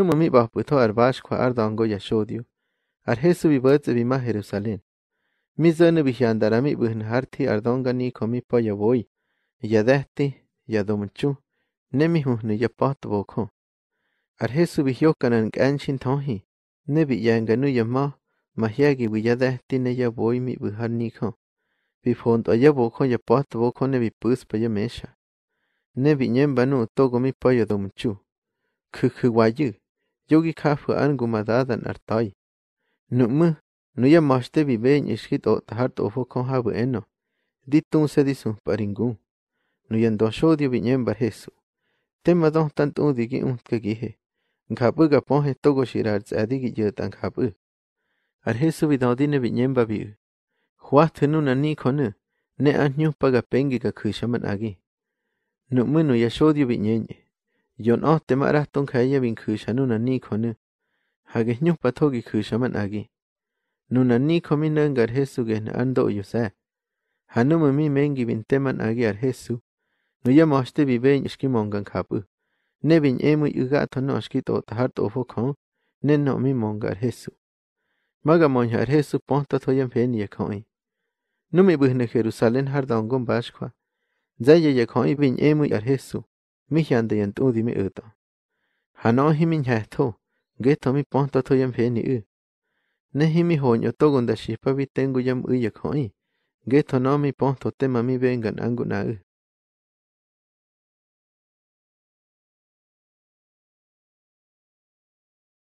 mami ba puto ar Numume bahputo arbashkwa ardango yashodio. Arhesu bibotse bima Jerusalén. Mizone bihiandarami buhnharti ardongani comipo yavoi. Yadehti, yadomuchu. Nemi hunhnu ar boko. ni khomi pa ya voi ya dehti ya domchu ne mi hu ne ne ne ya ya ya ya pat bo kho ar hesu bi bi bi yo kanan kan chin yang ma ma hya gi dehti voi mi har ni kho kho kho bi to ya ya bo bo pat ne bi pus pa ya mesha ne bi nyem banu to go mi pa payo domuchu. Kukuwayu. yogi kafu an gumadadan artoy. Numu, nuya mashte vivein ishit o tahart ofo kon habu eno. Ditun se disun paringun. Nuyan dosho dio viñen bar Jesu. Tema don tantun digi un kagihe. Ngapu gapon he togo shirar zadi gi yotan gapu. Ar Jesu vidodine viñen babiu. Huastu nuna ni konu. Ne anyu pagapengi kakushaman agi. Numu nuya shodio viñenye. Yon temara tonjaya vinkuya nunani konu. Hage nyupa togi kuyaman agi. Nunani komina ngar Jesu gen ando yusa. Hanuma mi mengi vinteman agi ar Jesu. Nuya moshte vivein shkimongan kapu. Nebin emu yugato no shkito taharto ofokon. Nen no mi monga ar Jesu. Maga monja ar Jesu ponta toyan fen yekoi. Numi buhne Jerusalén hardongon bashkwa. Zaya yekoi bin emu ar Jesu. mi yande yan tu di mi uto. Hano hi mi nha tu, ge to mi ponto tu yam pe ni u. Ne hi mi hoño to gunda shi pa vi tengu yam u yak hoi, ge to no mi ponto te ma mi vengan angu na u.